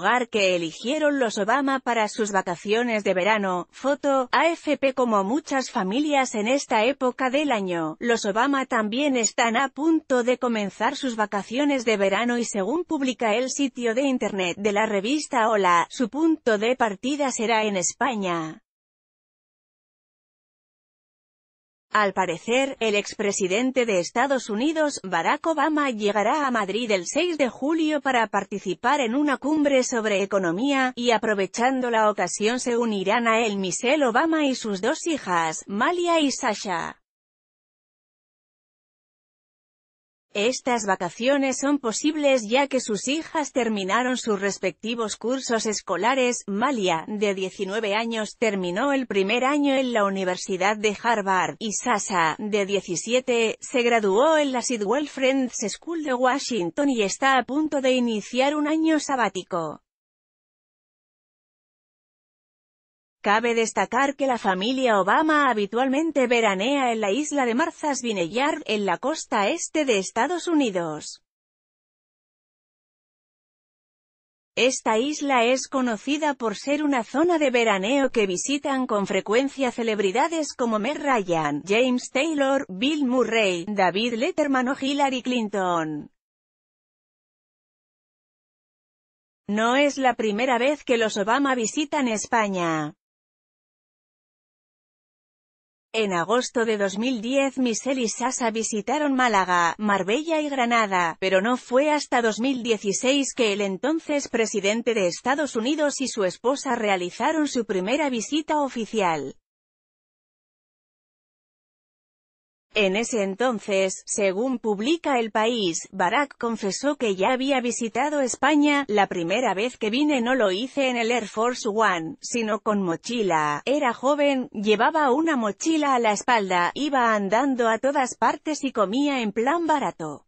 lugar que eligieron los Obama para sus vacaciones de verano. Foto, AFP Como muchas familias en esta época del año, los Obama también están a punto de comenzar sus vacaciones de verano y según publica el sitio de internet de la revista Hola, su punto de partida será en España. Al parecer, el expresidente de Estados Unidos, Barack Obama, llegará a Madrid el 6 de julio para participar en una cumbre sobre economía, y aprovechando la ocasión se unirán a él Michelle Obama y sus dos hijas, Malia y Sasha. Estas vacaciones son posibles ya que sus hijas terminaron sus respectivos cursos escolares. Malia, de 19 años, terminó el primer año en la Universidad de Harvard, y Sasa, de 17, se graduó en la Sidwell Friends School de Washington y está a punto de iniciar un año sabático. Cabe destacar que la familia Obama habitualmente veranea en la isla de Martha's Vineyard, en la costa este de Estados Unidos. Esta isla es conocida por ser una zona de veraneo que visitan con frecuencia celebridades como Mer Ryan, James Taylor, Bill Murray, David Letterman o Hillary Clinton. No es la primera vez que los Obama visitan España. En agosto de 2010 Michelle y Sasa visitaron Málaga, Marbella y Granada, pero no fue hasta 2016 que el entonces presidente de Estados Unidos y su esposa realizaron su primera visita oficial. En ese entonces, según publica El País, Barack confesó que ya había visitado España, la primera vez que vine no lo hice en el Air Force One, sino con mochila, era joven, llevaba una mochila a la espalda, iba andando a todas partes y comía en plan barato.